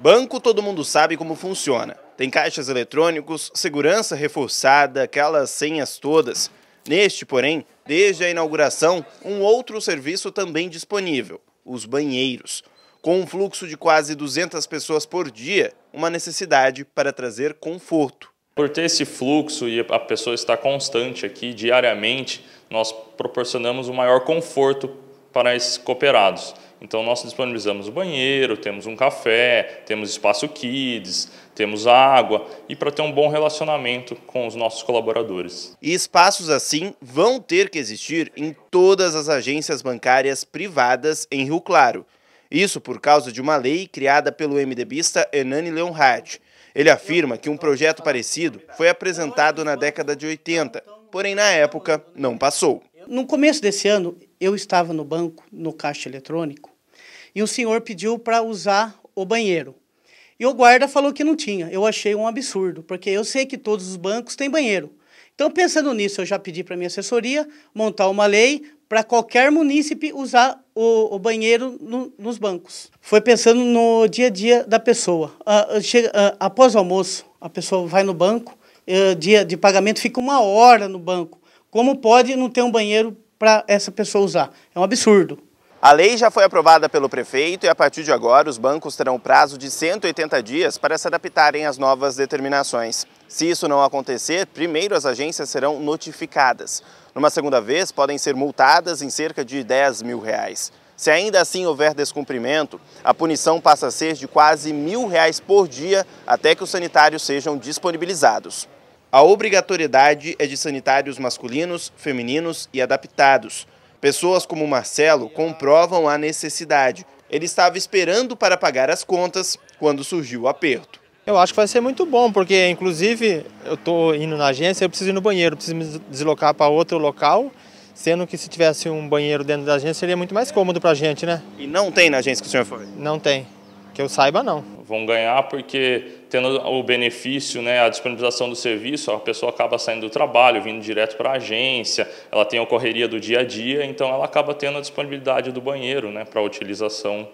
Banco todo mundo sabe como funciona. Tem caixas eletrônicos, segurança reforçada, aquelas senhas todas. Neste, porém, desde a inauguração, um outro serviço também disponível, os banheiros. Com um fluxo de quase 200 pessoas por dia, uma necessidade para trazer conforto. Por ter esse fluxo e a pessoa estar constante aqui diariamente, nós proporcionamos o um maior conforto para esses cooperados. Então nós disponibilizamos o banheiro, temos um café, temos espaço kids, temos água e para ter um bom relacionamento com os nossos colaboradores. E espaços assim vão ter que existir em todas as agências bancárias privadas em Rio Claro. Isso por causa de uma lei criada pelo MDBista Enani Leonhardt. Ele afirma que um projeto parecido foi apresentado na década de 80, porém na época não passou. No começo desse ano, eu estava no banco, no caixa eletrônico, e o senhor pediu para usar o banheiro. E o guarda falou que não tinha. Eu achei um absurdo, porque eu sei que todos os bancos têm banheiro. Então, pensando nisso, eu já pedi para minha assessoria montar uma lei para qualquer munícipe usar o, o banheiro no, nos bancos. Foi pensando no dia a dia da pessoa. Uh, chega, uh, após o almoço, a pessoa vai no banco, uh, dia de pagamento fica uma hora no banco. Como pode não ter um banheiro para essa pessoa usar? É um absurdo. A lei já foi aprovada pelo prefeito e a partir de agora os bancos terão prazo de 180 dias para se adaptarem às novas determinações. Se isso não acontecer, primeiro as agências serão notificadas. Numa segunda vez, podem ser multadas em cerca de 10 mil reais. Se ainda assim houver descumprimento, a punição passa a ser de quase mil reais por dia até que os sanitários sejam disponibilizados. A obrigatoriedade é de sanitários masculinos, femininos e adaptados. Pessoas como Marcelo comprovam a necessidade. Ele estava esperando para pagar as contas quando surgiu o aperto. Eu acho que vai ser muito bom, porque inclusive eu estou indo na agência, eu preciso ir no banheiro, preciso me deslocar para outro local, sendo que se tivesse um banheiro dentro da agência seria muito mais cômodo para a gente, né? E não tem na agência que o senhor foi? Não tem. Que eu saiba, não. Vão ganhar porque, tendo o benefício, né, a disponibilização do serviço, a pessoa acaba saindo do trabalho, vindo direto para a agência, ela tem a correria do dia a dia, então ela acaba tendo a disponibilidade do banheiro né, para utilização